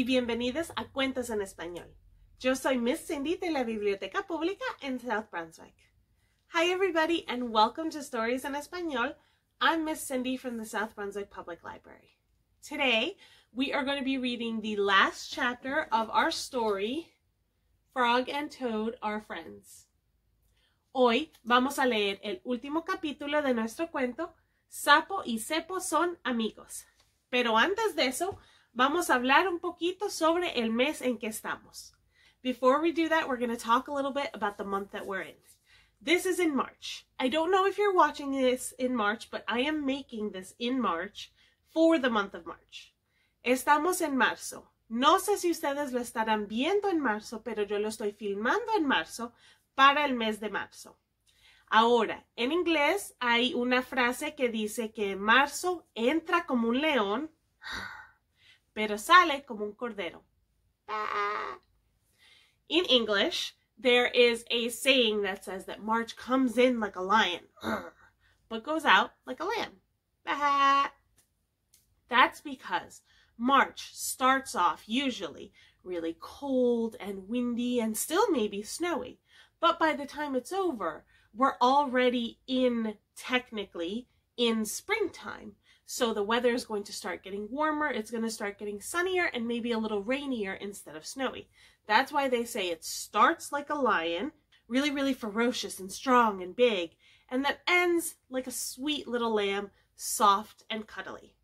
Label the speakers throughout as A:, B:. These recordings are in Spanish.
A: y bienvenidos a Cuentos en Español. Yo soy Miss Cindy de la Biblioteca Pública en South Brunswick. Hi everybody and welcome to Stories in Español. I'm Miss Cindy from the South Brunswick Public Library. Today, we are going to be reading the last chapter of our story, Frog and Toad Are Friends. Hoy vamos a leer el último capítulo de nuestro cuento, Sapo y Cepo son amigos. Pero antes de eso, vamos a hablar un poquito sobre el mes en que estamos. Before we do that, we're going to talk a little bit about the month that we're in. This is in March. I don't know if you're watching this in March, but I am making this in March for the month of March. Estamos en marzo. No sé si ustedes lo estarán viendo en marzo, pero yo lo estoy filmando en marzo para el mes de marzo. Ahora, en inglés hay una frase que dice que marzo entra como un león pero sale como un cordero. In English, there is a saying that says that March comes in like a lion, but goes out like a lamb. That's because March starts off usually really cold and windy and still maybe snowy. But by the time it's over, we're already in, technically, in springtime. So the weather is going to start getting warmer, it's going to start getting sunnier, and maybe a little rainier instead of snowy. That's why they say it starts like a lion, really, really ferocious and strong and big, and that ends like a sweet little lamb, soft and cuddly.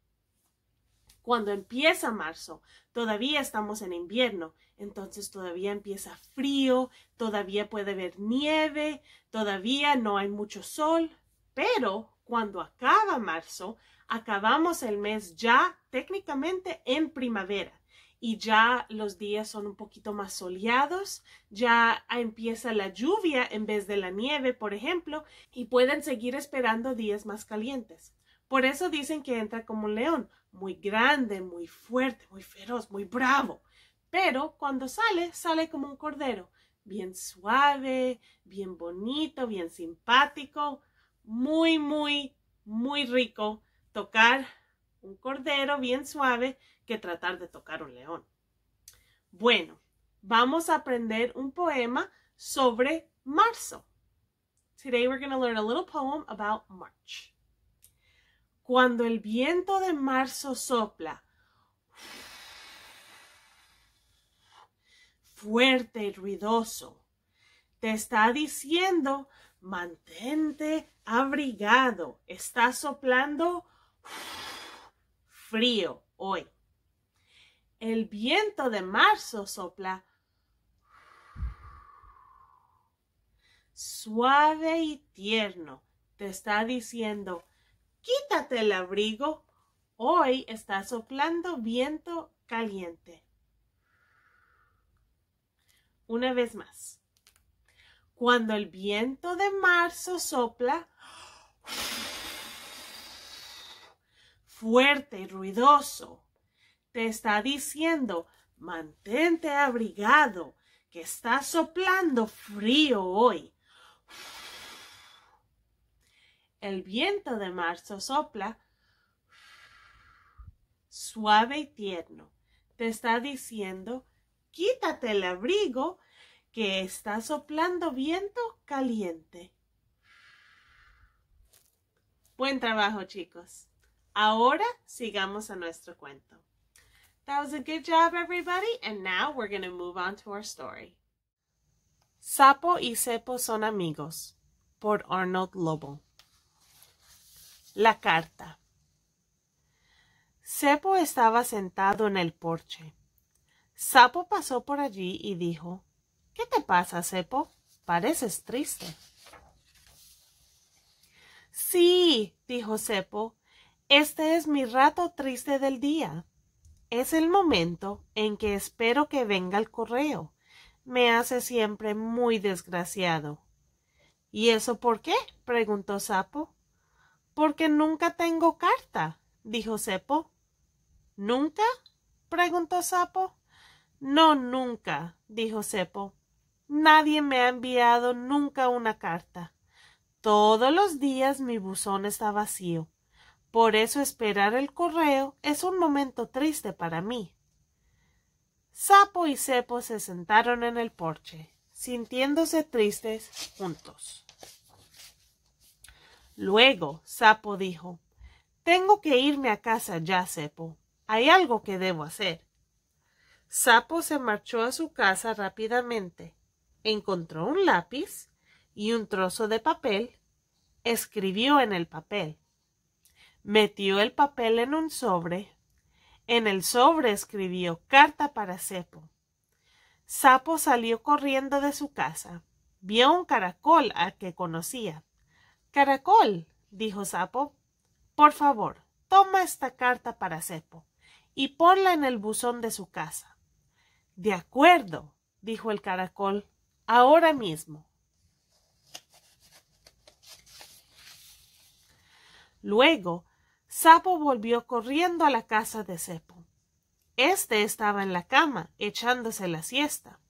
A: Cuando empieza marzo, todavía estamos en invierno, entonces todavía empieza frío, todavía puede haber nieve, todavía no hay mucho sol, pero cuando acaba marzo, acabamos el mes ya técnicamente en primavera y ya los días son un poquito más soleados, ya empieza la lluvia en vez de la nieve, por ejemplo, y pueden seguir esperando días más calientes. Por eso dicen que entra como un león, muy grande, muy fuerte, muy feroz, muy bravo. Pero cuando sale, sale como un cordero, bien suave, bien bonito, bien simpático, muy, muy, muy rico tocar un cordero bien suave que tratar de tocar un león. Bueno, vamos a aprender un poema sobre marzo. Today we're going to learn a little poem about March. Cuando el viento de marzo sopla, fuerte y ruidoso, te está diciendo mantente abrigado. Está soplando frío hoy. El viento de marzo sopla suave y tierno. Te está diciendo, quítate el abrigo. Hoy está soplando viento caliente. Una vez más. Cuando el viento de marzo sopla fuerte y ruidoso, te está diciendo, mantente abrigado, que está soplando frío hoy. El viento de marzo sopla suave y tierno. Te está diciendo, quítate el abrigo que está soplando viento caliente. Buen trabajo, chicos. Ahora sigamos a nuestro cuento. That was a good job, everybody. And now we're going to move on to our story. Sapo y Cepo son amigos por Arnold Lobo. La carta. Cepo estaba sentado en el porche. Sapo pasó por allí y dijo, ¿Qué te pasa, Cepo? Pareces triste. Sí, dijo Cepo, este es mi rato triste del día. Es el momento en que espero que venga el correo. Me hace siempre muy desgraciado. ¿Y eso por qué? preguntó Sapo. Porque nunca tengo carta, dijo Cepo. ¿Nunca? preguntó Sapo. No, nunca, dijo Cepo. Nadie me ha enviado nunca una carta. Todos los días mi buzón está vacío. Por eso esperar el correo es un momento triste para mí. Sapo y Sepo se sentaron en el porche, sintiéndose tristes juntos. Luego, Sapo dijo, Tengo que irme a casa ya, Sepo. Hay algo que debo hacer. Sapo se marchó a su casa rápidamente encontró un lápiz y un trozo de papel, escribió en el papel, metió el papel en un sobre, en el sobre escribió carta para Cepo. Sapo salió corriendo de su casa. Vio un caracol al que conocía. Caracol, dijo Sapo, por favor, toma esta carta para Cepo y ponla en el buzón de su casa. De acuerdo, dijo el caracol ahora mismo. Luego, Sapo volvió corriendo a la casa de Sepo. Este estaba en la cama, echándose la siesta.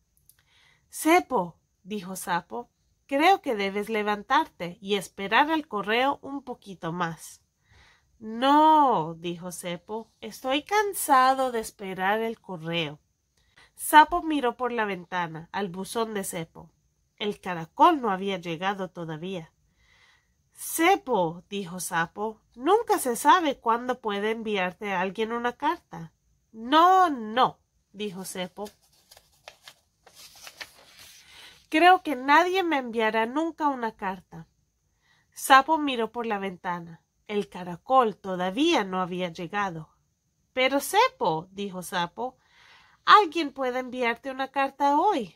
A: ¡Sepo! dijo Sapo, creo que debes levantarte y esperar al correo un poquito más. No, dijo Sepo. estoy cansado de esperar el correo. Sapo miró por la ventana al buzón de Sepo. El caracol no había llegado todavía. Sepo, dijo Sapo, nunca se sabe cuándo puede enviarte a alguien una carta. No, no, dijo Cepo. Creo que nadie me enviará nunca una carta. Sapo miró por la ventana. El caracol todavía no había llegado. Pero Sepo, dijo Sapo, Alguien puede enviarte una carta hoy.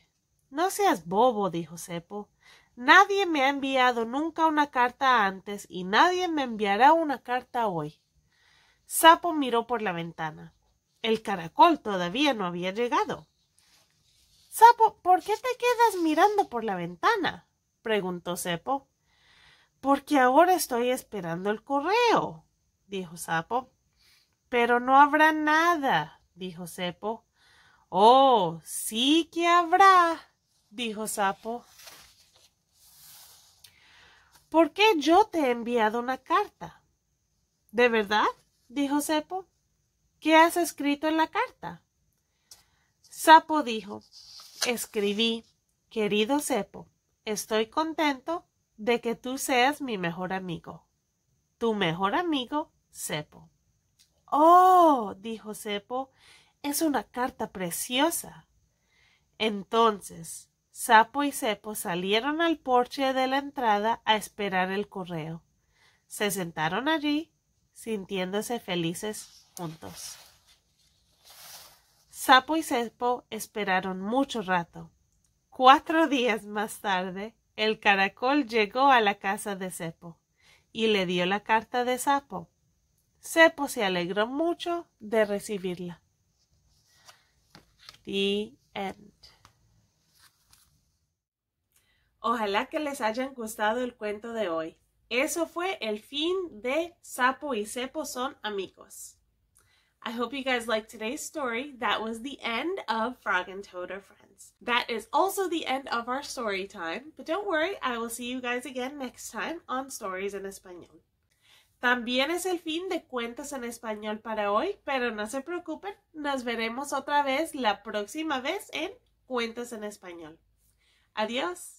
A: No seas bobo, dijo Sepo. Nadie me ha enviado nunca una carta antes y nadie me enviará una carta hoy. Sapo miró por la ventana. El caracol todavía no había llegado. Sapo, ¿por qué te quedas mirando por la ventana? preguntó Sepo. Porque ahora estoy esperando el correo, dijo Sapo. Pero no habrá nada, dijo Sepo. Oh, sí que habrá, dijo Sapo. ¿Por qué yo te he enviado una carta? ¿De verdad? dijo Sepo. ¿Qué has escrito en la carta? Sapo dijo, escribí, querido Sepo, estoy contento de que tú seas mi mejor amigo. Tu mejor amigo, Sepo. Oh, dijo Sepo, es una carta preciosa. Entonces, Sapo y Sepo salieron al porche de la entrada a esperar el correo. Se sentaron allí, sintiéndose felices juntos. Sapo y Sepo esperaron mucho rato. Cuatro días más tarde, el caracol llegó a la casa de Sepo y le dio la carta de Sapo. Sepo se alegró mucho de recibirla. The end. Ojalá que les hayan gustado el cuento de hoy. Eso fue el fin de Sapo y Cepo son amigos. I hope you guys liked today's story. That was the end of Frog and Toad are friends. That is also the end of our story time, but don't worry, I will see you guys again next time on Stories in Espanol. También es el fin de Cuentos en Español para hoy, pero no se preocupen, nos veremos otra vez la próxima vez en Cuentos en Español. Adiós.